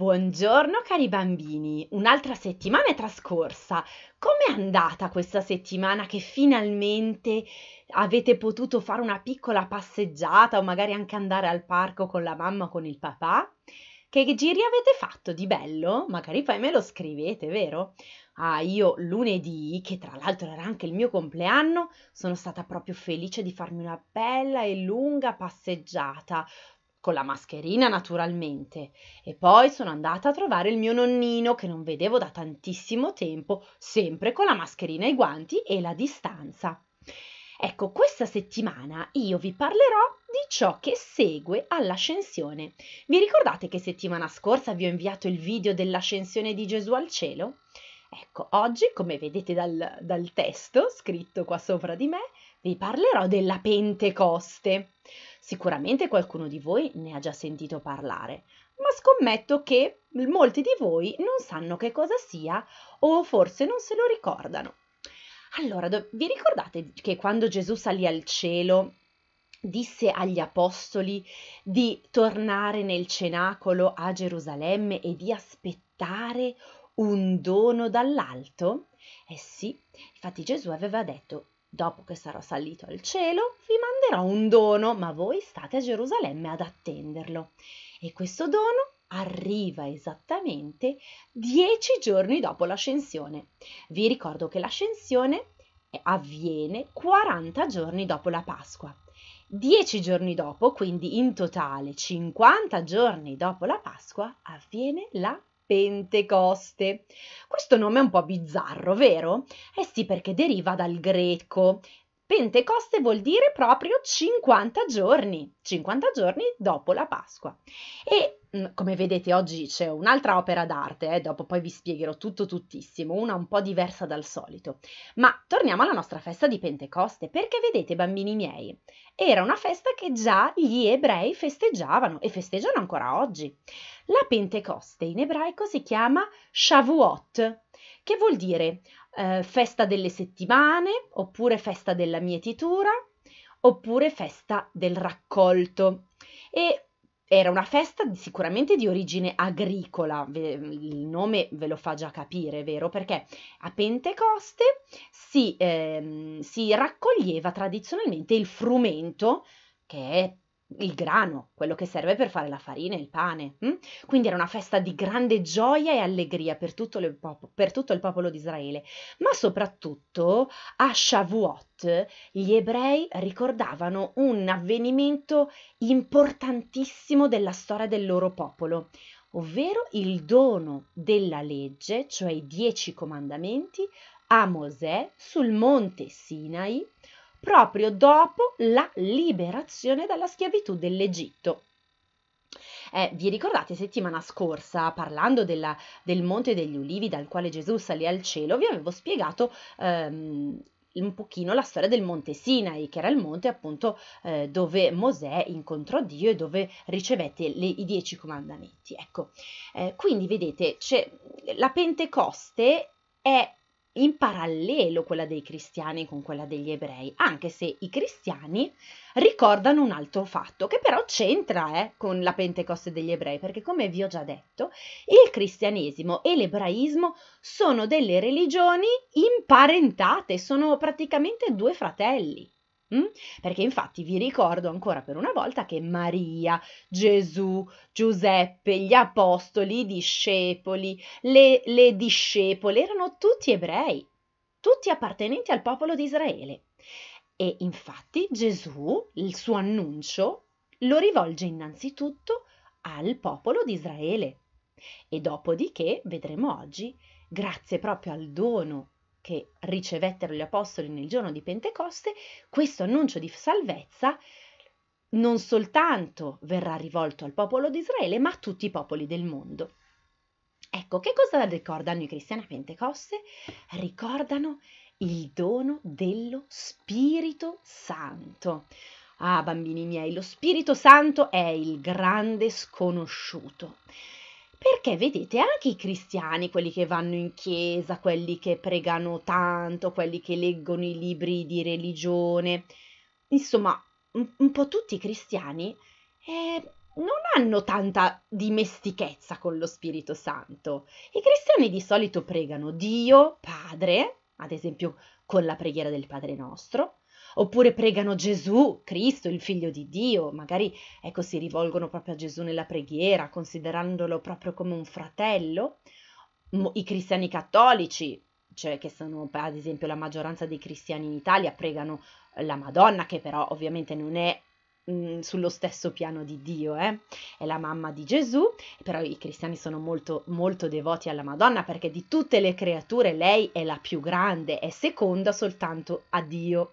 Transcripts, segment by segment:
Buongiorno cari bambini, un'altra settimana è trascorsa. Com'è andata questa settimana che finalmente avete potuto fare una piccola passeggiata o magari anche andare al parco con la mamma o con il papà? Che giri avete fatto di bello? Magari poi me lo scrivete, vero? Ah, io lunedì, che tra l'altro era anche il mio compleanno, sono stata proprio felice di farmi una bella e lunga passeggiata con la mascherina naturalmente, e poi sono andata a trovare il mio nonnino che non vedevo da tantissimo tempo, sempre con la mascherina e i guanti e la distanza. Ecco, questa settimana io vi parlerò di ciò che segue all'ascensione. Vi ricordate che settimana scorsa vi ho inviato il video dell'ascensione di Gesù al cielo? Ecco, oggi, come vedete dal, dal testo scritto qua sopra di me, vi parlerò della Pentecoste. Sicuramente qualcuno di voi ne ha già sentito parlare, ma scommetto che molti di voi non sanno che cosa sia o forse non se lo ricordano. Allora, vi ricordate che quando Gesù salì al cielo disse agli apostoli di tornare nel cenacolo a Gerusalemme e di aspettare un dono dall'alto? Eh sì, infatti Gesù aveva detto Dopo che sarò salito al cielo, vi manderò un dono, ma voi state a Gerusalemme ad attenderlo. E questo dono arriva esattamente dieci giorni dopo l'ascensione. Vi ricordo che l'ascensione avviene 40 giorni dopo la Pasqua. Dieci giorni dopo, quindi in totale 50 giorni dopo la Pasqua, avviene la Pentecoste. Questo nome è un po' bizzarro, vero? Eh sì, perché deriva dal greco. Pentecoste vuol dire proprio 50 giorni, 50 giorni dopo la Pasqua. E come vedete oggi c'è un'altra opera d'arte, eh, dopo poi vi spiegherò tutto tuttissimo, una un po' diversa dal solito. Ma torniamo alla nostra festa di Pentecoste, perché vedete bambini miei, era una festa che già gli ebrei festeggiavano e festeggiano ancora oggi. La Pentecoste in ebraico si chiama Shavuot, che vuol dire eh, festa delle settimane, oppure festa della mietitura, oppure festa del raccolto. E era una festa di, sicuramente di origine agricola, ve, il nome ve lo fa già capire, vero? Perché a Pentecoste si, ehm, si raccoglieva tradizionalmente il frumento, che è il grano, quello che serve per fare la farina e il pane. Mm? Quindi era una festa di grande gioia e allegria per tutto, il popolo, per tutto il popolo di Israele, ma soprattutto a Shavuot gli ebrei ricordavano un avvenimento importantissimo della storia del loro popolo, ovvero il dono della legge, cioè i dieci comandamenti, a Mosè sul monte Sinai proprio dopo la liberazione dalla schiavitù dell'Egitto. Eh, vi ricordate settimana scorsa, parlando della, del Monte degli Ulivi dal quale Gesù salì al cielo, vi avevo spiegato ehm, un pochino la storia del monte Sinai, che era il monte appunto eh, dove Mosè incontrò Dio e dove ricevette le, i dieci comandamenti. Ecco, eh, quindi vedete, la Pentecoste è in parallelo quella dei cristiani con quella degli ebrei, anche se i cristiani ricordano un altro fatto che però c'entra eh, con la Pentecoste degli ebrei, perché come vi ho già detto, il cristianesimo e l'ebraismo sono delle religioni imparentate, sono praticamente due fratelli. Mm? Perché infatti vi ricordo ancora per una volta che Maria, Gesù, Giuseppe, gli apostoli, i discepoli, le, le discepole erano tutti ebrei, tutti appartenenti al popolo di Israele. E infatti Gesù, il suo annuncio, lo rivolge innanzitutto al popolo di Israele. E dopodiché vedremo oggi, grazie proprio al dono che ricevettero gli apostoli nel giorno di Pentecoste, questo annuncio di salvezza non soltanto verrà rivolto al popolo di Israele, ma a tutti i popoli del mondo. Ecco, che cosa ricordano i cristiani a Pentecoste? Ricordano il dono dello Spirito Santo. Ah, bambini miei, lo Spirito Santo è il grande sconosciuto perché vedete anche i cristiani, quelli che vanno in chiesa, quelli che pregano tanto, quelli che leggono i libri di religione, insomma, un, un po' tutti i cristiani eh, non hanno tanta dimestichezza con lo Spirito Santo. I cristiani di solito pregano Dio, Padre, ad esempio con la preghiera del Padre nostro, oppure pregano Gesù, Cristo, il figlio di Dio, magari ecco si rivolgono proprio a Gesù nella preghiera, considerandolo proprio come un fratello. I cristiani cattolici, cioè che sono ad esempio la maggioranza dei cristiani in Italia, pregano eh, la Madonna, che però ovviamente non è mm, sullo stesso piano di Dio, eh? è la mamma di Gesù, però i cristiani sono molto, molto devoti alla Madonna perché di tutte le creature lei è la più grande, è seconda soltanto a Dio.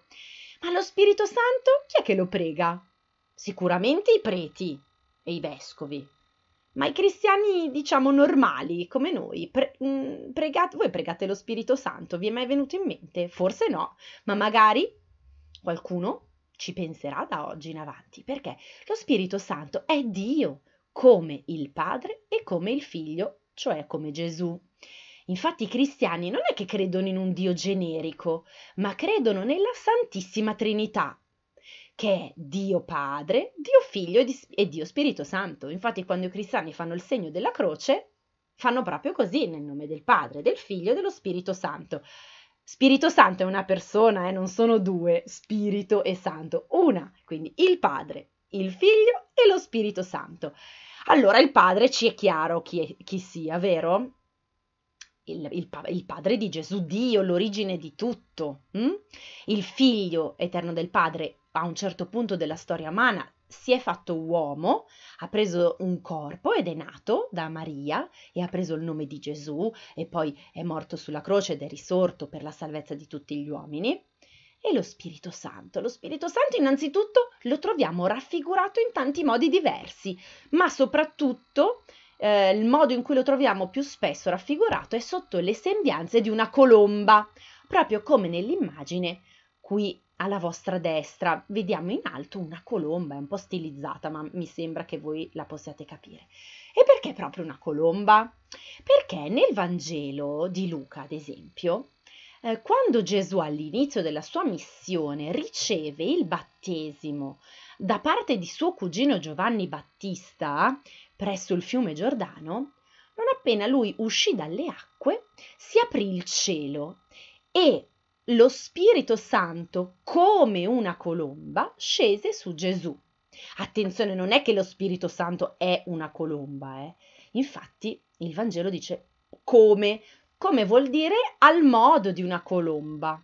Ma lo Spirito Santo chi è che lo prega? Sicuramente i preti e i vescovi. Ma i cristiani, diciamo, normali, come noi, pre- mh, mm, pregate, voi pregate lo Spirito Santo, vi è mai venuto in mente? Forse no, ma magari qualcuno ci penserà da oggi in avanti, perché lo Spirito Santo è Dio, come il Padre e come il Figlio, cioè come Gesù. Infatti i cristiani non è che credono in un Dio generico, ma credono nella Santissima Trinità, che è Dio Padre, Dio Figlio e Dio Spirito Santo. Infatti quando i cristiani fanno il segno della croce, fanno proprio così nel nome del Padre, del Figlio e dello Spirito Santo. Spirito Santo è una persona, eh, non sono due, Spirito e Santo, una, quindi il Padre, il Figlio e lo Spirito Santo. Allora il Padre ci è chiaro chi, è, chi sia, vero? il, il, il, Padre di Gesù, Dio, l'origine di tutto. Hm? Il figlio eterno del Padre a un certo punto della storia umana si è fatto uomo, ha preso un corpo ed è nato da Maria e ha preso il nome di Gesù e poi è morto sulla croce ed è risorto per la salvezza di tutti gli uomini. E lo Spirito Santo. Lo Spirito Santo innanzitutto lo troviamo raffigurato in tanti modi diversi, ma soprattutto eh, il modo in cui lo troviamo più spesso raffigurato è sotto le sembianze di una colomba, proprio come nell'immagine qui alla vostra destra. Vediamo in alto una colomba, è un po' stilizzata, ma mi sembra che voi la possiate capire. E perché proprio una colomba? Perché nel Vangelo di Luca, ad esempio, eh, quando Gesù all'inizio della sua missione riceve il battesimo da parte di suo cugino Giovanni Battista, presso il fiume Giordano, non appena lui uscì dalle acque, si aprì il cielo e lo Spirito Santo, come una colomba, scese su Gesù. Attenzione, non è che lo Spirito Santo è una colomba, eh? Infatti il Vangelo dice come, come vuol dire al modo di una colomba.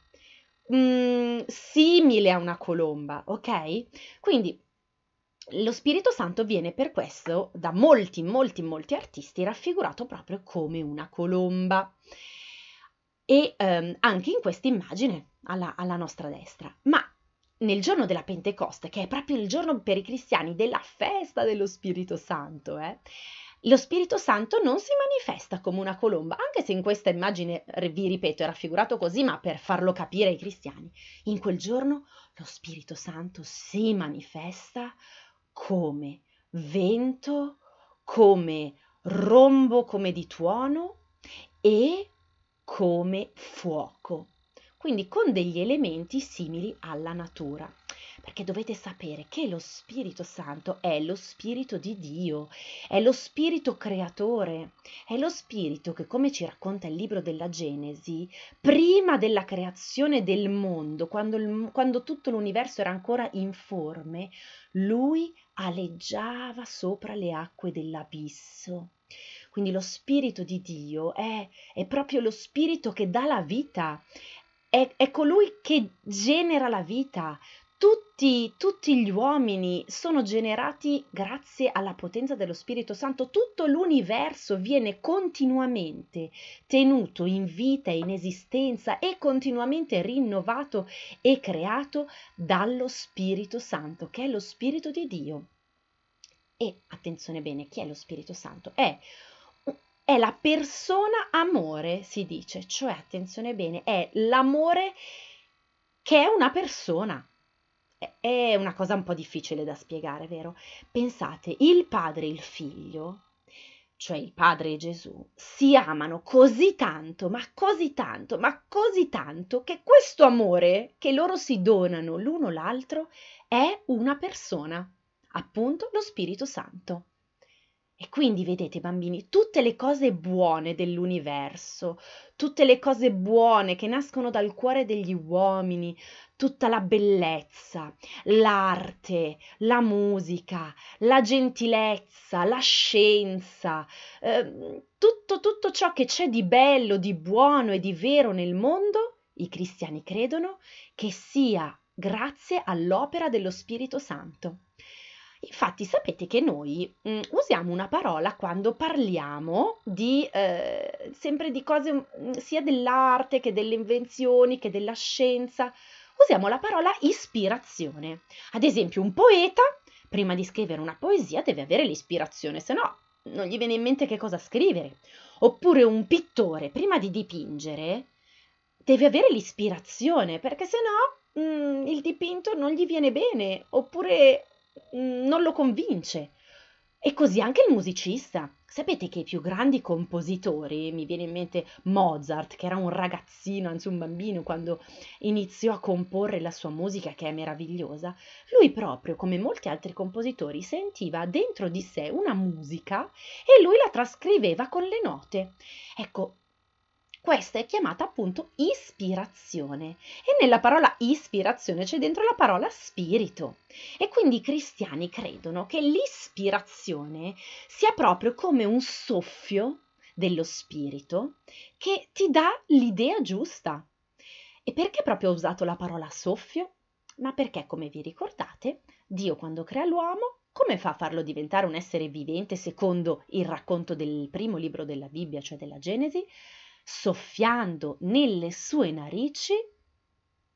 Mm, simile a una colomba, ok? Quindi lo Spirito Santo viene per questo da molti, molti, molti artisti raffigurato proprio come una colomba. E ehm, anche in questa immagine alla, alla nostra destra. Ma nel giorno della Pentecoste, che è proprio il giorno per i cristiani della festa dello Spirito Santo, eh, lo Spirito Santo non si manifesta come una colomba, anche se in questa immagine, vi ripeto, è raffigurato così, ma per farlo capire ai cristiani, in quel giorno lo Spirito Santo si manifesta come vento, come rombo come di tuono e come fuoco, quindi con degli elementi simili alla natura perché dovete sapere che lo Spirito Santo è lo Spirito di Dio, è lo Spirito creatore, è lo Spirito che, come ci racconta il libro della Genesi, prima della creazione del mondo, quando, il, quando tutto l'universo era ancora informe, lui aleggiava sopra le acque dell'abisso. Quindi lo Spirito di Dio è, è proprio lo Spirito che dà la vita, è, colui che genera la vita. Tutti, tutti, gli uomini sono generati grazie alla potenza dello Spirito Santo, tutto l'universo viene continuamente tenuto in vita, in esistenza e continuamente rinnovato e creato dallo Spirito Santo, che è lo Spirito di Dio. E attenzione bene, chi è lo Spirito Santo? È è la persona amore, si dice, cioè attenzione bene, è l'amore che è una persona, è una cosa un po' difficile da spiegare, vero? Pensate, il padre e il figlio, cioè il padre e Gesù, si amano così tanto, ma così tanto, ma così tanto, che questo amore che loro si donano l'uno l'altro è una persona, appunto lo Spirito Santo. E quindi vedete bambini, tutte le cose buone dell'universo, tutte le cose buone che nascono dal cuore degli uomini, tutta la bellezza, l'arte, la musica, la gentilezza, la scienza, eh, tutto, tutto ciò che c'è di bello, di buono e di vero nel mondo, i cristiani credono che sia grazie all'opera dello Spirito Santo. Infatti sapete che noi mh, mm, usiamo una parola quando parliamo di, eh, sempre di cose mh, mm, sia dell'arte che delle invenzioni che della scienza. Usiamo la parola ispirazione. Ad esempio un poeta, prima di scrivere una poesia, deve avere l'ispirazione, se no non gli viene in mente che cosa scrivere. Oppure un pittore, prima di dipingere, deve avere l'ispirazione, perché se no mh, mm, il dipinto non gli viene bene. Oppure Mm, non lo convince. E così anche il musicista. Sapete che i più grandi compositori, mi viene in mente Mozart, che era un ragazzino, anzi un bambino, quando iniziò a comporre la sua musica, che è meravigliosa, lui proprio, come molti altri compositori, sentiva dentro di sé una musica e lui la trascriveva con le note. Ecco, questa è chiamata appunto ispirazione e nella parola ispirazione c'è dentro la parola spirito e quindi i cristiani credono che l'ispirazione sia proprio come un soffio dello spirito che ti dà l'idea giusta. E perché proprio ho usato la parola soffio? Ma perché, come vi ricordate, Dio quando crea l'uomo come fa a farlo diventare un essere vivente secondo il racconto del primo libro della Bibbia, cioè della Genesi? soffiando nelle sue narici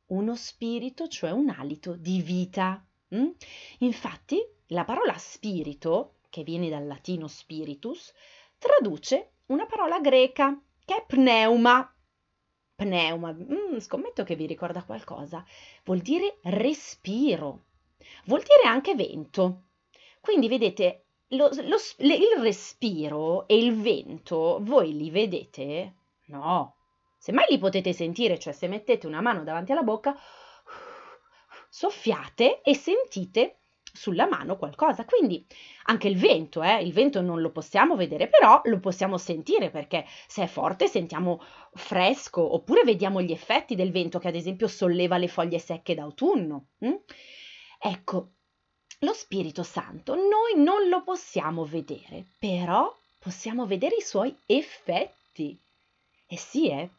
uno spirito, cioè un alito di vita. Mm? Infatti, la parola spirito, che viene dal latino spiritus, traduce una parola greca che è pneuma. Pneuma, mm, scommetto che vi ricorda qualcosa. Vuol dire respiro, vuol dire anche vento. Quindi vedete, lo, lo, il respiro e il vento, voi li vedete No, semmai li potete sentire, cioè se mettete una mano davanti alla bocca, soffiate e sentite sulla mano qualcosa. Quindi anche il vento, eh? il vento non lo possiamo vedere, però lo possiamo sentire perché se è forte sentiamo fresco oppure vediamo gli effetti del vento che ad esempio solleva le foglie secche d'autunno. Mm? Ecco, lo Spirito Santo noi non lo possiamo vedere, però possiamo vedere i suoi effetti. Eh sì, eh,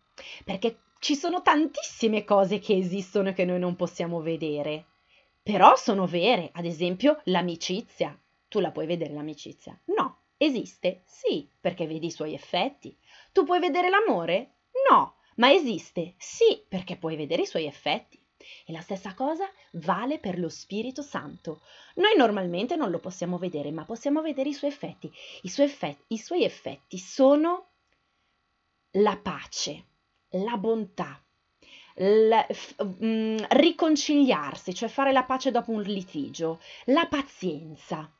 perché ci sono tantissime cose che esistono e che noi non possiamo vedere, però sono vere, ad esempio l'amicizia. Tu la puoi vedere l'amicizia? No. Esiste? Sì, perché vedi i suoi effetti. Tu puoi vedere l'amore? No, ma esiste? Sì, perché puoi vedere i suoi effetti. E la stessa cosa vale per lo Spirito Santo. Noi normalmente non lo possiamo vedere, ma possiamo vedere i suoi effetti. I suoi effetti, i suoi effetti sono la pace, la bontà, l, f, mh, mm, riconciliarsi, cioè fare la pace dopo un litigio, la pazienza,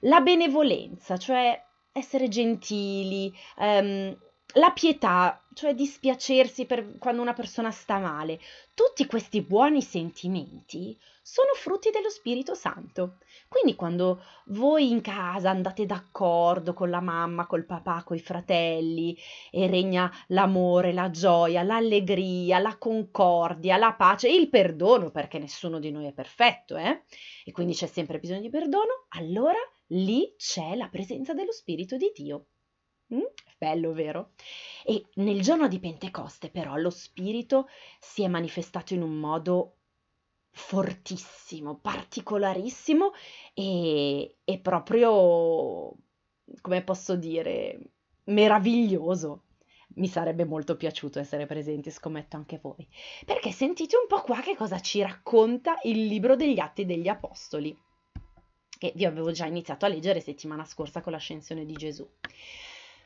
la benevolenza, cioè essere gentili, um, la pietà, cioè dispiacersi per quando una persona sta male, tutti questi buoni sentimenti sono frutti dello Spirito Santo. Quindi quando voi in casa andate d'accordo con la mamma, col papà, coi fratelli e regna l'amore, la gioia, l'allegria, la concordia, la pace il perdono, perché nessuno di noi è perfetto, eh? E quindi c'è sempre bisogno di perdono, allora lì c'è la presenza dello Spirito di Dio. Mm? Bello, vero? E nel giorno di Pentecoste però lo spirito si è manifestato in un modo fortissimo, particolarissimo e, e proprio, come posso dire, meraviglioso. Mi sarebbe molto piaciuto essere presenti, scommetto anche voi. Perché sentite un po' qua che cosa ci racconta il libro degli Atti degli Apostoli, che vi avevo già iniziato a leggere settimana scorsa con l'ascensione di Gesù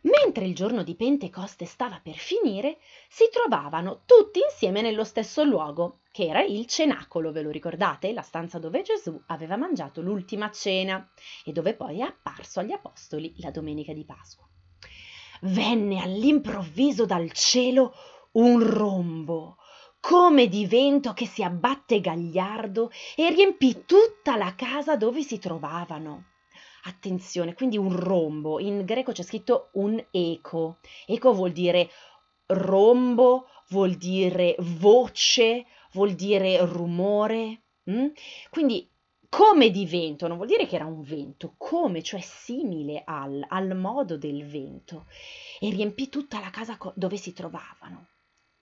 mentre il giorno di Pentecoste stava per finire, si trovavano tutti insieme nello stesso luogo, che era il cenacolo, ve lo ricordate? La stanza dove Gesù aveva mangiato l'ultima cena e dove poi è apparso agli apostoli la domenica di Pasqua. Venne all'improvviso dal cielo un rombo, come di vento che si abbatte gagliardo e riempì tutta la casa dove si trovavano. Attenzione, quindi un rombo. In greco c'è scritto un eco. Eco vuol dire rombo, vuol dire voce, vuol dire rumore. Mm? Quindi come di vento, non vuol dire che era un vento, come, cioè simile al, al modo del vento. E riempì tutta la casa co- dove si trovavano.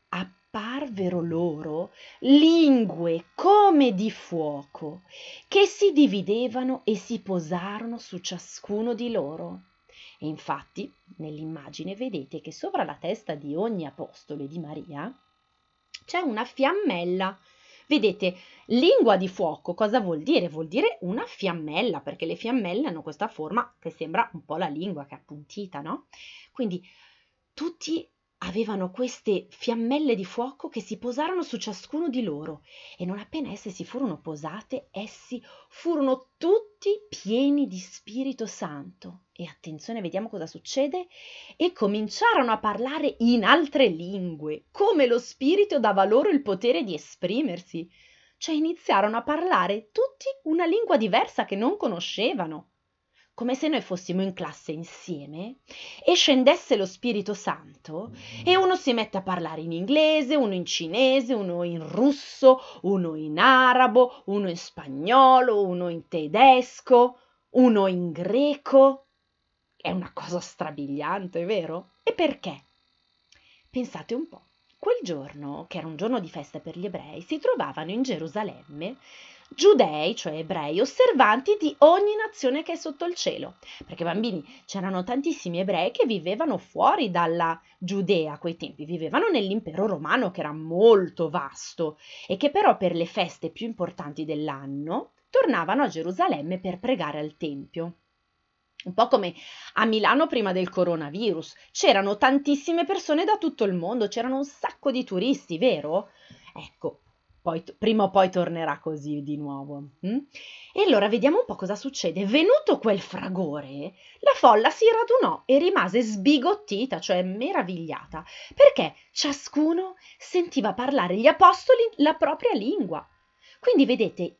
Appena apparvero loro lingue come di fuoco, che si dividevano e si posarono su ciascuno di loro. E infatti, nell'immagine vedete che sopra la testa di ogni apostolo e di Maria c'è una fiammella. Vedete, lingua di fuoco cosa vuol dire? Vuol dire una fiammella, perché le fiammelle hanno questa forma che sembra un po' la lingua che è appuntita, no? Quindi tutti avevano queste fiammelle di fuoco che si posarono su ciascuno di loro e non appena esse si furono posate essi furono tutti pieni di Spirito Santo. E attenzione, vediamo cosa succede. E cominciarono a parlare in altre lingue, come lo Spirito dava loro il potere di esprimersi. Cioè iniziarono a parlare tutti una lingua diversa che non conoscevano come se noi fossimo in classe insieme e scendesse lo Spirito Santo e uno si mette a parlare in inglese, uno in cinese, uno in russo, uno in arabo, uno in spagnolo, uno in tedesco, uno in greco. È una cosa strabiliante, vero? E perché? Pensate un po'. Quel giorno, che era un giorno di festa per gli ebrei, si trovavano in Gerusalemme giudei, cioè ebrei, osservanti di ogni nazione che è sotto il cielo. Perché bambini, c'erano tantissimi ebrei che vivevano fuori dalla Giudea a quei tempi, vivevano nell'impero romano che era molto vasto e che però per le feste più importanti dell'anno tornavano a Gerusalemme per pregare al Tempio. Un po' come a Milano prima del coronavirus, c'erano tantissime persone da tutto il mondo, c'erano un sacco di turisti, vero? Ecco, poi, prima o poi tornerà così di nuovo. Mm? E allora vediamo un po' cosa succede. Venuto quel fragore, la folla si radunò e rimase sbigottita, cioè meravigliata, perché ciascuno sentiva parlare gli apostoli la propria lingua. Quindi vedete,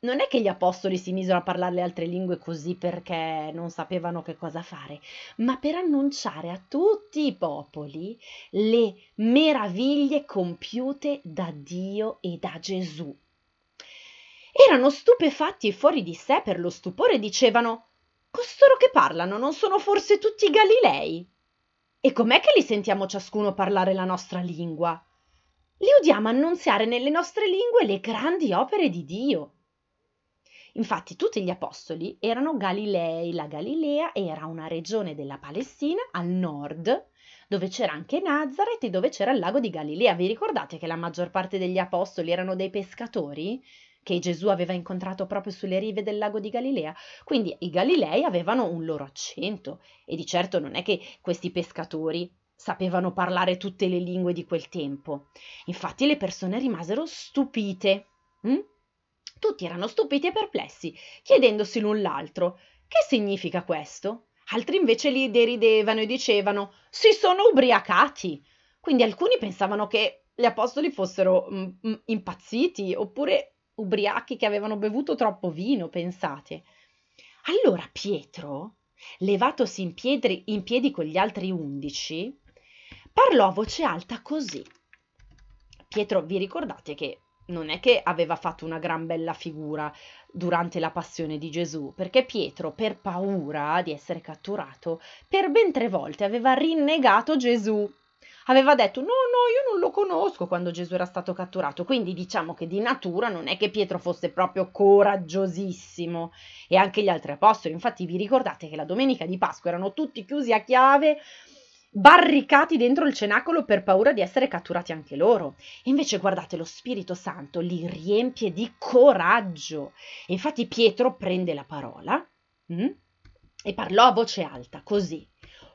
non è che gli apostoli si misero a parlare le altre lingue così perché non sapevano che cosa fare, ma per annunciare a tutti i popoli le meraviglie compiute da Dio e da Gesù. Erano stupefatti e fuori di sé per lo stupore, dicevano Costoro che parlano non sono forse tutti Galilei? E com'è che li sentiamo ciascuno parlare la nostra lingua? Li udiamo annunziare nelle nostre lingue le grandi opere di Dio. Infatti tutti gli apostoli erano Galilei, la Galilea era una regione della Palestina al nord dove c'era anche Nazareth e dove c'era il lago di Galilea. Vi ricordate che la maggior parte degli apostoli erano dei pescatori? che Gesù aveva incontrato proprio sulle rive del lago di Galilea. Quindi i Galilei avevano un loro accento e di certo non è che questi pescatori sapevano parlare tutte le lingue di quel tempo. Infatti le persone rimasero stupite. Hm? Tutti erano stupiti e perplessi, chiedendosi l'un l'altro: Che significa questo? Altri invece li deridevano e dicevano: Si sono ubriacati! Quindi alcuni pensavano che gli apostoli fossero mh, mm, mh, mm, impazziti oppure ubriachi che avevano bevuto troppo vino, pensate. Allora Pietro, levatosi in piedi, in piedi con gli altri undici, parlò a voce alta così. Pietro, vi ricordate che non è che aveva fatto una gran bella figura durante la passione di Gesù, perché Pietro, per paura di essere catturato, per ben tre volte aveva rinnegato Gesù. Aveva detto no, no, io non lo conosco quando Gesù era stato catturato, quindi diciamo che di natura non è che Pietro fosse proprio coraggiosissimo e anche gli altri apostoli, infatti vi ricordate che la domenica di Pasqua erano tutti chiusi a chiave barricati dentro il cenacolo per paura di essere catturati anche loro. invece guardate, lo Spirito Santo li riempie di coraggio. infatti Pietro prende la parola mh, mm, e parlò a voce alta, così.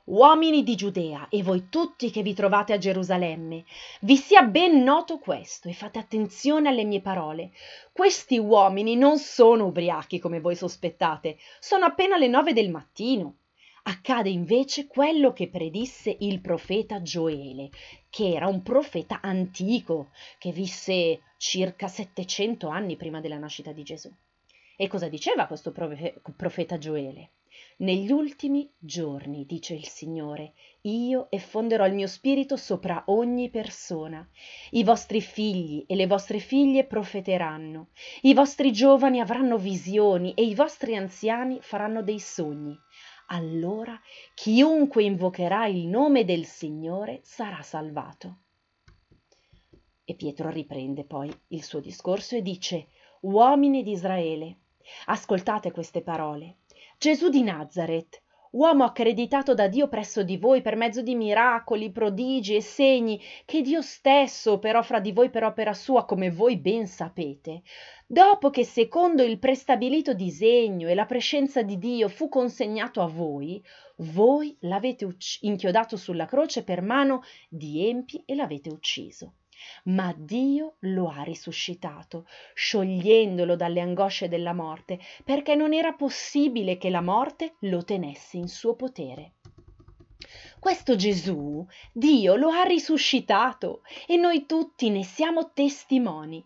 Uomini di Giudea e voi tutti che vi trovate a Gerusalemme, vi sia ben noto questo e fate attenzione alle mie parole. Questi uomini non sono ubriachi come voi sospettate, sono appena le nove del mattino. Accade invece quello che predisse il profeta Gioele, che era un profeta antico, che visse circa 700 anni prima della nascita di Gesù. E cosa diceva questo profeta Gioele? Negli ultimi giorni, dice il Signore, io effonderò il mio spirito sopra ogni persona. I vostri figli e le vostre figlie profeteranno, i vostri giovani avranno visioni e i vostri anziani faranno dei sogni allora chiunque invocherà il nome del Signore sarà salvato. E Pietro riprende poi il suo discorso e dice, Uomini di Israele, ascoltate queste parole. Gesù di Nazareth, uomo accreditato da Dio presso di voi per mezzo di miracoli, prodigi e segni che Dio stesso operò fra di voi per opera sua, come voi ben sapete. Dopo che secondo il prestabilito disegno e la prescenza di Dio fu consegnato a voi, voi l'avete ucc- inchiodato sulla croce per mano di empi e l'avete ucciso ma dio lo ha risuscitato sciogliendolo dalle angosce della morte perché non era possibile che la morte lo tenesse in suo potere questo gesù dio lo ha risuscitato e noi tutti ne siamo testimoni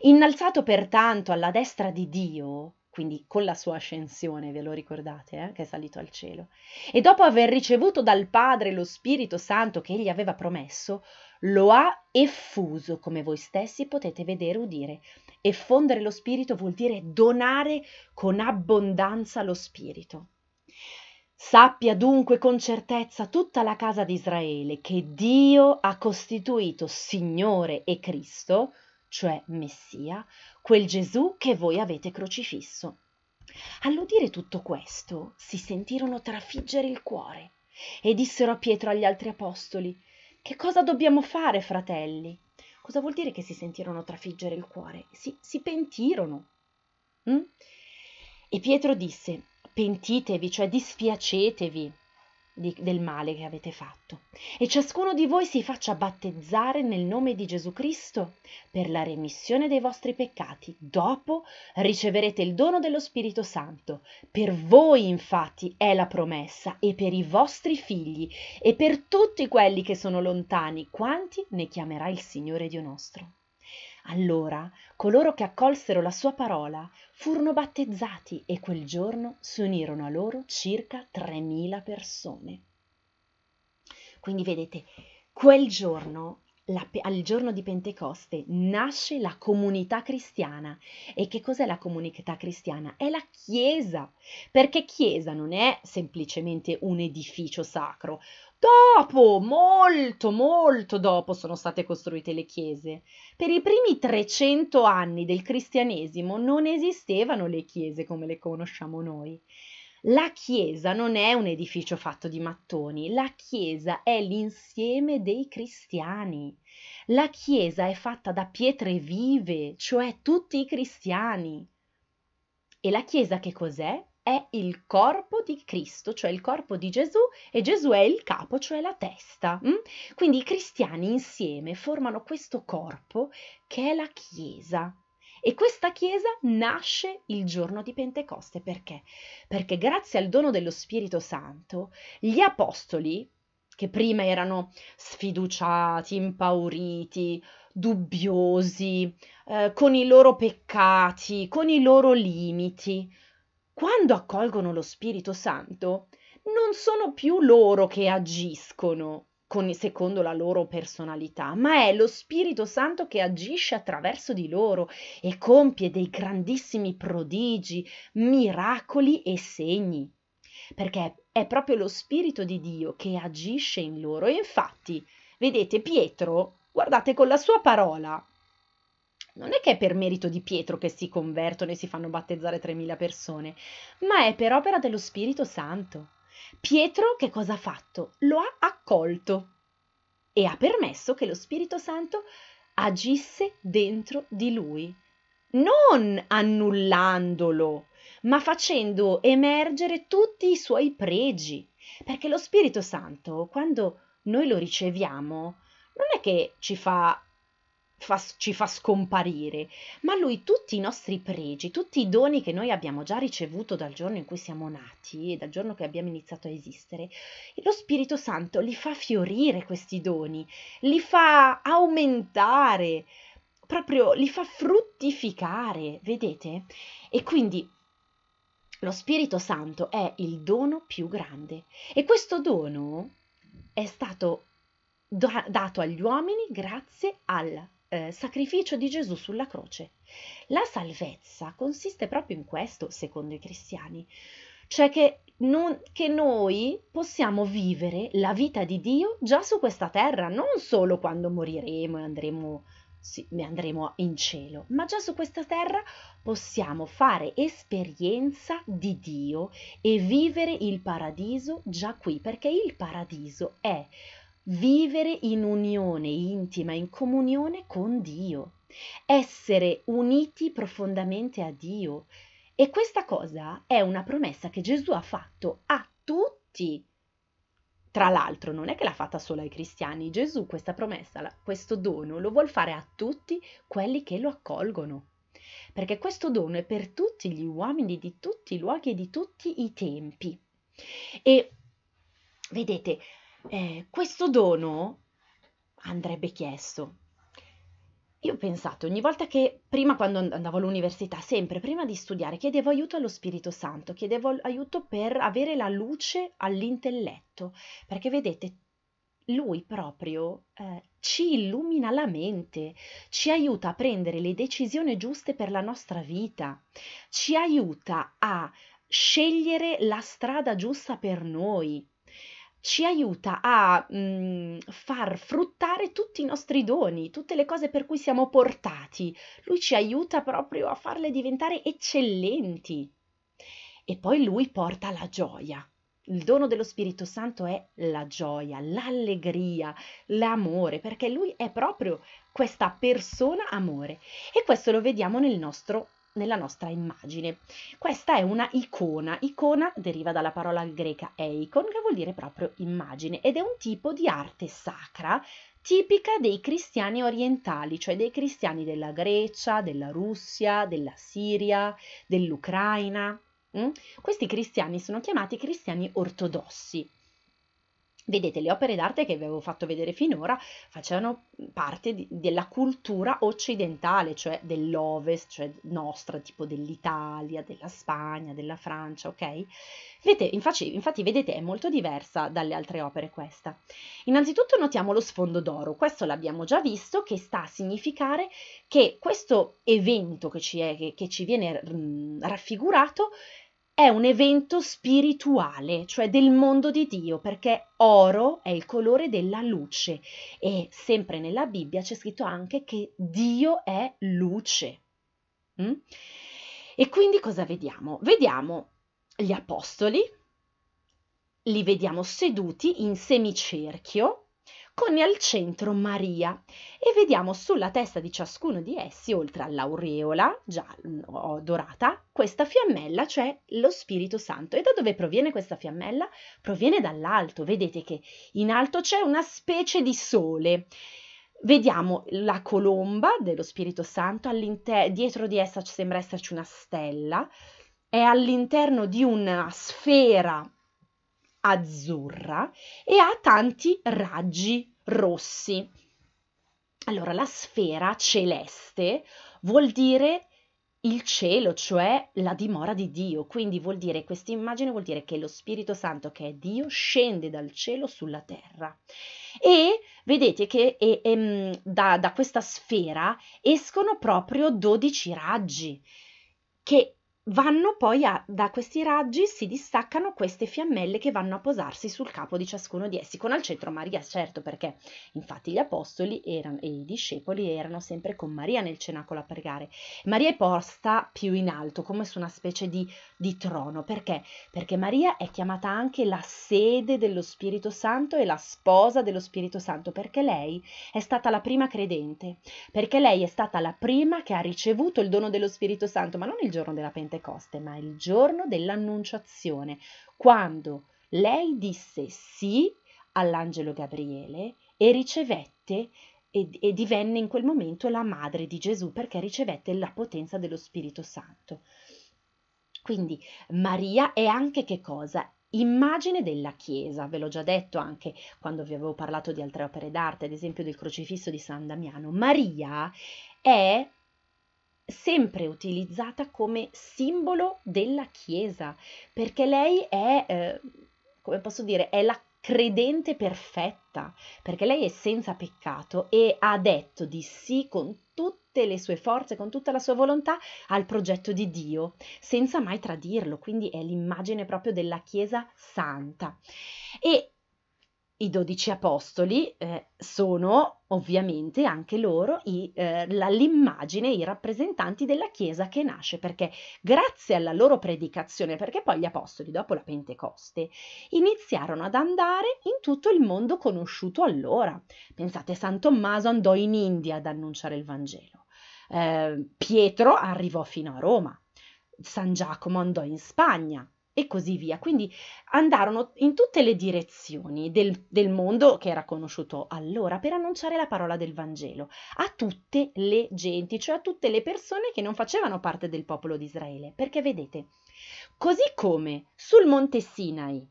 innalzato pertanto alla destra di dio quindi con la sua ascensione, ve lo ricordate, eh? che è salito al cielo, e dopo aver ricevuto dal Padre lo Spirito Santo che egli aveva promesso, lo ha effuso, come voi stessi potete vedere e udire. Effondere lo spirito vuol dire donare con abbondanza lo spirito. Sappia dunque con certezza tutta la casa di Israele che Dio ha costituito Signore e Cristo, cioè Messia, quel Gesù che voi avete crocifisso. All'udire tutto questo si sentirono trafiggere il cuore e dissero a Pietro e agli altri apostoli che cosa dobbiamo fare, fratelli? Cosa vuol dire che si sentirono trafiggere il cuore? Si, si pentirono. Mm? E Pietro disse, pentitevi, cioè dispiacetevi di, del male che avete fatto e ciascuno di voi si faccia battezzare nel nome di Gesù Cristo per la remissione dei vostri peccati. Dopo riceverete il dono dello Spirito Santo. Per voi infatti è la promessa e per i vostri figli e per tutti quelli che sono lontani, quanti ne chiamerà il Signore Dio nostro. Allora coloro che accolsero la sua parola furono battezzati e quel giorno si unirono a loro circa 3.000 persone. Quindi vedete, quel giorno, la, al giorno di Pentecoste, nasce la comunità cristiana. E che cos'è la comunità cristiana? È la Chiesa, perché Chiesa non è semplicemente un edificio sacro Dopo, molto, molto dopo sono state costruite le chiese. Per i primi 300 anni del cristianesimo non esistevano le chiese come le conosciamo noi. La chiesa non è un edificio fatto di mattoni, la chiesa è l'insieme dei cristiani. La chiesa è fatta da pietre vive, cioè tutti i cristiani. E la chiesa che cos'è? è il corpo di Cristo, cioè il corpo di Gesù, e Gesù è il capo, cioè la testa. Mm? Quindi i cristiani insieme formano questo corpo che è la Chiesa. E questa Chiesa nasce il giorno di Pentecoste perché? Perché grazie al dono dello Spirito Santo gli apostoli, che prima erano sfiduciati, impauriti, dubbiosi, eh, con i loro peccati, con i loro limiti, quando accolgono lo Spirito Santo, non sono più loro che agiscono con, secondo la loro personalità, ma è lo Spirito Santo che agisce attraverso di loro e compie dei grandissimi prodigi, miracoli e segni, perché è proprio lo Spirito di Dio che agisce in loro. E infatti, vedete, Pietro, guardate con la sua parola, non è che è per merito di Pietro che si convertono e si fanno battezzare 3.000 persone, ma è per opera dello Spirito Santo. Pietro che cosa ha fatto? Lo ha accolto e ha permesso che lo Spirito Santo agisse dentro di lui, non annullandolo, ma facendo emergere tutti i suoi pregi, perché lo Spirito Santo, quando noi lo riceviamo, non è che ci fa fa, ci fa scomparire, ma lui tutti i nostri pregi, tutti i doni che noi abbiamo già ricevuto dal giorno in cui siamo nati e dal giorno che abbiamo iniziato a esistere, lo Spirito Santo li fa fiorire questi doni, li fa aumentare, proprio li fa fruttificare, vedete? E quindi lo Spirito Santo è il dono più grande e questo dono è stato dato agli uomini grazie al eh, sacrificio di Gesù sulla croce. La salvezza consiste proprio in questo, secondo i cristiani, cioè che, non, che noi possiamo vivere la vita di Dio già su questa terra, non solo quando moriremo e andremo sì, andremo in cielo, ma già su questa terra possiamo fare esperienza di Dio e vivere il paradiso già qui, perché il paradiso è vivere in unione intima, in comunione con Dio, essere uniti profondamente a Dio. E questa cosa è una promessa che Gesù ha fatto a tutti. Tra l'altro non è che l'ha fatta solo ai cristiani, Gesù questa promessa, questo dono lo vuol fare a tutti quelli che lo accolgono perché questo dono è per tutti gli uomini di tutti i luoghi e di tutti i tempi. E vedete, eh, questo dono andrebbe chiesto. Io ho pensato, ogni volta che, prima quando andavo all'università, sempre prima di studiare, chiedevo aiuto allo Spirito Santo, chiedevo aiuto per avere la luce all'intelletto, perché vedete, lui proprio eh, ci illumina la mente, ci aiuta a prendere le decisioni giuste per la nostra vita, ci aiuta a scegliere la strada giusta per noi ci aiuta a mh, mhmm, far fruttare tutti i nostri doni, tutte le cose per cui siamo portati. Lui ci aiuta proprio a farle diventare eccellenti. E poi lui porta la gioia. Il dono dello Spirito Santo è la gioia, l'allegria, l'amore, perché lui è proprio questa persona amore. E questo lo vediamo nel nostro nella nostra immagine. Questa è una icona. Icona deriva dalla parola greca eikon, che vuol dire proprio immagine, ed è un tipo di arte sacra tipica dei cristiani orientali, cioè dei cristiani della Grecia, della Russia, della Siria, dell'Ucraina. Mm? Questi cristiani sono chiamati cristiani ortodossi Vedete, le opere d'arte che vi avevo fatto vedere finora facevano parte di, della cultura occidentale, cioè dell'Ovest, cioè nostra, tipo dell'Italia, della Spagna, della Francia, ok? Vedete, infatti, infatti, vedete, è molto diversa dalle altre opere questa. Innanzitutto notiamo lo sfondo d'oro, questo l'abbiamo già visto, che sta a significare che questo evento che ci, è, che, che ci viene mm, raffigurato è un evento spirituale, cioè del mondo di Dio, perché oro è il colore della luce e sempre nella Bibbia c'è scritto anche che Dio è luce. Mm? E quindi cosa vediamo? Vediamo gli apostoli, li vediamo seduti in semicerchio con al centro Maria e vediamo sulla testa di ciascuno di essi, oltre all'aureola già dorata, questa fiammella, cioè lo Spirito Santo. E da dove proviene questa fiammella? Proviene dall'alto, vedete che in alto c'è una specie di sole. Vediamo la colomba dello Spirito Santo, dietro di essa sembra esserci una stella, è all'interno di una sfera azzurra e ha tanti raggi rossi. Allora, la sfera celeste vuol dire il cielo, cioè la dimora di Dio. Quindi vuol dire, questa immagine vuol dire che lo Spirito Santo, che è Dio, scende dal cielo sulla terra. E vedete che e, e, ehm, da, da questa sfera escono proprio 12 raggi che vanno poi a, da questi raggi si distaccano queste fiammelle che vanno a posarsi sul capo di ciascuno di essi, con al centro Maria, certo, perché infatti gli apostoli erano, e i discepoli erano sempre con Maria nel cenacolo a pregare. Maria è posta più in alto, come su una specie di, di trono, perché? Perché Maria è chiamata anche la sede dello Spirito Santo e la sposa dello Spirito Santo, perché lei è stata la prima credente, perché lei è stata la prima che ha ricevuto il dono dello Spirito Santo, ma non il giorno della Pentecoste, Pentecoste, ma il giorno dell'Annunciazione, quando lei disse sì all'angelo Gabriele e ricevette e, e divenne in quel momento la madre di Gesù perché ricevette la potenza dello Spirito Santo. Quindi Maria è anche che cosa? immagine della Chiesa, ve l'ho già detto anche quando vi avevo parlato di altre opere d'arte, ad esempio del crocifisso di San Damiano, Maria è sempre utilizzata come simbolo della Chiesa, perché lei è, eh, come posso dire, è la credente perfetta, perché lei è senza peccato e ha detto di sì con tutte le sue forze, con tutta la sua volontà al progetto di Dio, senza mai tradirlo, quindi è l'immagine proprio della Chiesa santa. E i dodici apostoli eh, sono ovviamente anche loro i, eh, l'immagine, i rappresentanti della Chiesa che nasce, perché grazie alla loro predicazione, perché poi gli apostoli dopo la Pentecoste iniziarono ad andare in tutto il mondo conosciuto allora. Pensate, San Tommaso andò in India ad annunciare il Vangelo, eh, Pietro arrivò fino a Roma, San Giacomo andò in Spagna, e così via. Quindi andarono in tutte le direzioni del, del, mondo che era conosciuto allora per annunciare la parola del Vangelo a tutte le genti, cioè a tutte le persone che non facevano parte del popolo di Israele. Perché vedete, così come sul monte Sinai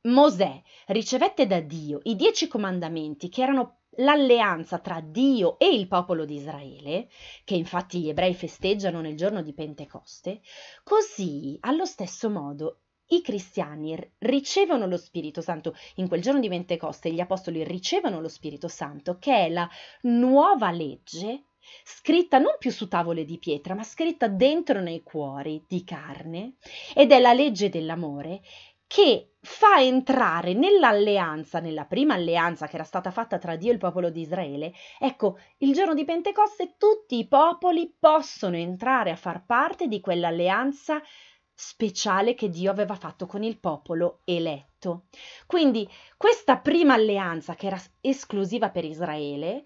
Mosè ricevette da Dio i dieci comandamenti che erano l'alleanza tra Dio e il popolo di Israele, che infatti gli ebrei festeggiano nel giorno di Pentecoste, così allo stesso modo i cristiani ricevono lo Spirito Santo in quel giorno di Pentecoste, gli apostoli ricevono lo Spirito Santo, che è la nuova legge scritta non più su tavole di pietra, ma scritta dentro nei cuori di carne, ed è la legge dell'amore che fa entrare nell'alleanza, nella prima alleanza che era stata fatta tra Dio e il popolo di Israele, ecco, il giorno di Pentecoste tutti i popoli possono entrare a far parte di quell'alleanza speciale che Dio aveva fatto con il popolo eletto. Quindi questa prima alleanza che era esclusiva per Israele,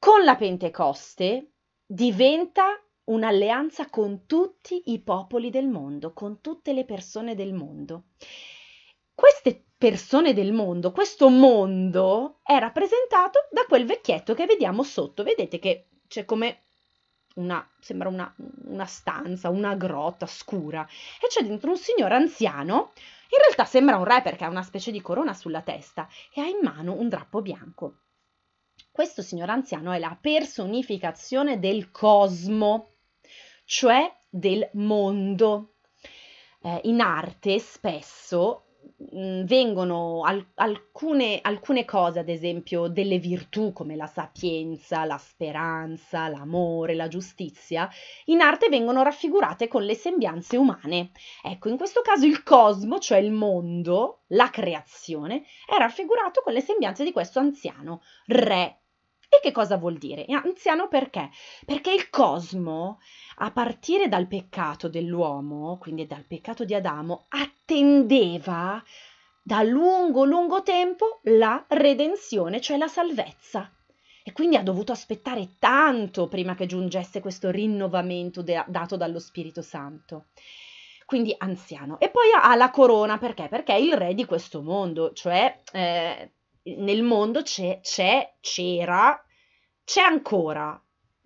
con la Pentecoste diventa un'alleanza con tutti i popoli del mondo, con tutte le persone del mondo queste persone del mondo, questo mondo è rappresentato da quel vecchietto che vediamo sotto. Vedete che c'è come una, sembra una, una, stanza, una grotta scura, e c'è dentro un signore anziano, in realtà sembra un re perché ha una specie di corona sulla testa e ha in mano un drappo bianco. Questo signor anziano è la personificazione del cosmo, cioè del mondo. Eh, in arte spesso mh, mm, vengono al- alcune, alcune cose, ad esempio delle virtù come la sapienza, la speranza, l'amore, la giustizia, in arte vengono raffigurate con le sembianze umane. Ecco, in questo caso il cosmo, cioè il mondo, la creazione, è raffigurato con le sembianze di questo anziano, re e che cosa vuol dire? Anziano perché? Perché il cosmo, a partire dal peccato dell'uomo, quindi dal peccato di Adamo, attendeva da lungo, lungo tempo la redenzione, cioè la salvezza. E quindi ha dovuto aspettare tanto prima che giungesse questo rinnovamento de- dato dallo Spirito Santo. Quindi anziano. E poi ha la corona perché? Perché è il re di questo mondo, cioè eh, nel mondo c'è, c'è, c'era c'è ancora,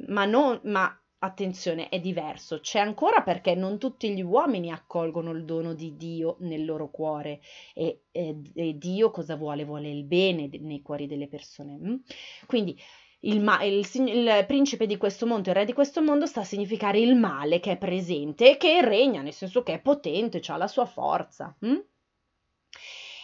ma, non, ma attenzione, è diverso, c'è ancora perché non tutti gli uomini accolgono il dono di Dio nel loro cuore e, e, e Dio cosa vuole? Vuole il bene nei cuori delle persone. Mm? Quindi il, ma- il, il, principe di questo mondo, il re di questo mondo sta a significare il male che è presente e che regna, nel senso che è potente, ha la sua forza. Mm?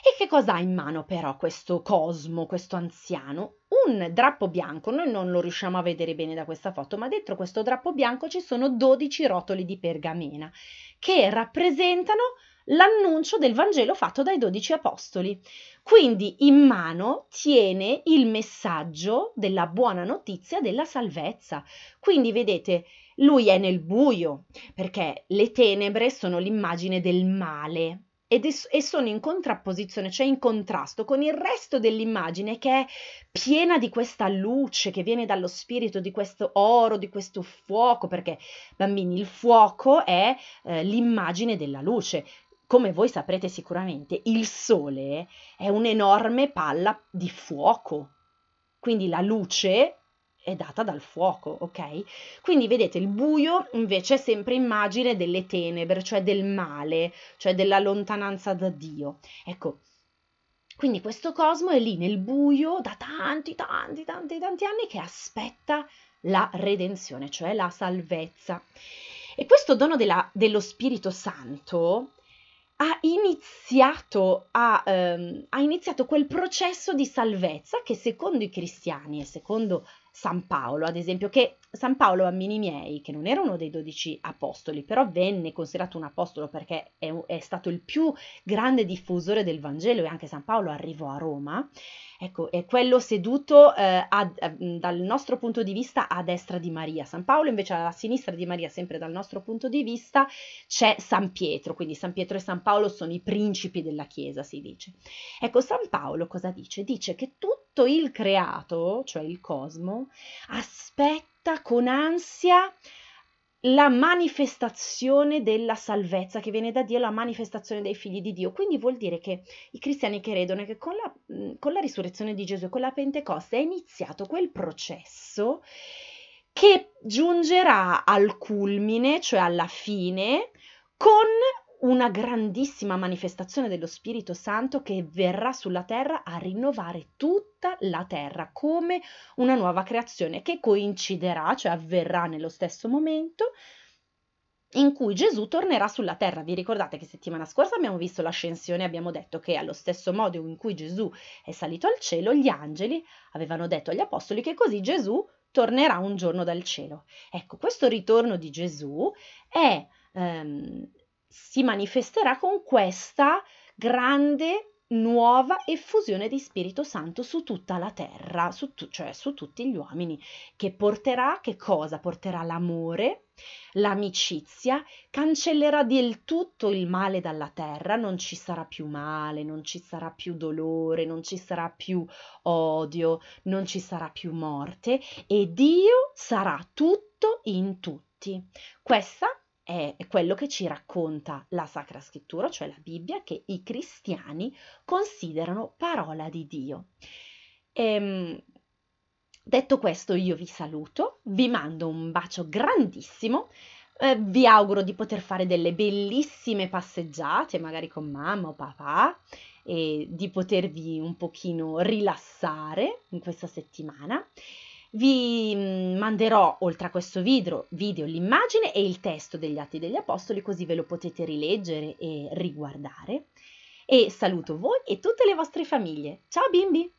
E che cosa ha in mano però questo cosmo, questo anziano? un drappo bianco, noi non lo riusciamo a vedere bene da questa foto, ma dentro questo drappo bianco ci sono 12 rotoli di pergamena che rappresentano l'annuncio del Vangelo fatto dai 12 apostoli. Quindi in mano tiene il messaggio della buona notizia della salvezza. Quindi vedete, lui è nel buio, perché le tenebre sono l'immagine del male, ed es- e sono in contrapposizione, cioè in contrasto con il resto dell'immagine che è piena di questa luce che viene dallo spirito, di questo oro, di questo fuoco, perché bambini il fuoco è eh, l'immagine della luce. Come voi saprete sicuramente, il sole è un'enorme palla di fuoco. Quindi la luce è data dal fuoco, ok? Quindi vedete il buio invece è sempre immagine delle tenebre, cioè del male, cioè della lontananza da Dio. Ecco, quindi questo cosmo è lì nel buio da tanti, tanti, tanti, tanti anni che aspetta la redenzione, cioè la salvezza. E questo dono della, dello Spirito Santo ha iniziato, a, ehm, ha iniziato quel processo di salvezza che secondo i cristiani e secondo San Paolo, ad esempio, che San Paolo, a mini miei, che non era uno dei dodici apostoli, però venne considerato un apostolo perché è, è, stato il più grande diffusore del Vangelo e anche San Paolo arrivò a Roma, ecco, è quello seduto eh, ad, eh, dal nostro punto di vista a destra di Maria. San Paolo invece alla sinistra di Maria, sempre dal nostro punto di vista, c'è San Pietro, quindi San Pietro e San Paolo sono i principi della Chiesa, si dice. Ecco, San Paolo cosa dice? Dice che tutti tutto il creato, cioè il cosmo, aspetta con ansia la manifestazione della salvezza che viene da Dio, la manifestazione dei figli di Dio. Quindi vuol dire che i cristiani credono che con la, mm, con la risurrezione di Gesù e con la Pentecoste è iniziato quel processo che giungerà al culmine, cioè alla fine, con una grandissima manifestazione dello Spirito Santo che verrà sulla terra a rinnovare tutta la terra come una nuova creazione che coinciderà, cioè avverrà nello stesso momento in cui Gesù tornerà sulla terra. Vi ricordate che settimana scorsa abbiamo visto l'ascensione e abbiamo detto che allo stesso modo in cui Gesù è salito al cielo, gli angeli avevano detto agli apostoli che così Gesù tornerà un giorno dal cielo. Ecco, questo ritorno di Gesù è ehm, si manifesterà con questa grande nuova effusione di Spirito Santo su tutta la terra, su tu, cioè su tutti gli uomini, che porterà che cosa? Porterà l'amore, l'amicizia, cancellerà del tutto il male dalla terra, non ci sarà più male, non ci sarà più dolore, non ci sarà più odio, non ci sarà più morte e Dio sarà tutto in tutti. Questa è quello che ci racconta la Sacra Scrittura, cioè la Bibbia, che i cristiani considerano parola di Dio. Ehm, detto questo, io vi saluto, vi mando un bacio grandissimo. Eh, vi auguro di poter fare delle bellissime passeggiate, magari con mamma o papà, e di potervi un pochino rilassare in questa settimana. Vi mm, manderò oltre a questo video, video l'immagine e il testo degli Atti degli Apostoli così ve lo potete rileggere e riguardare. E saluto voi e tutte le vostre famiglie. Ciao bimbi!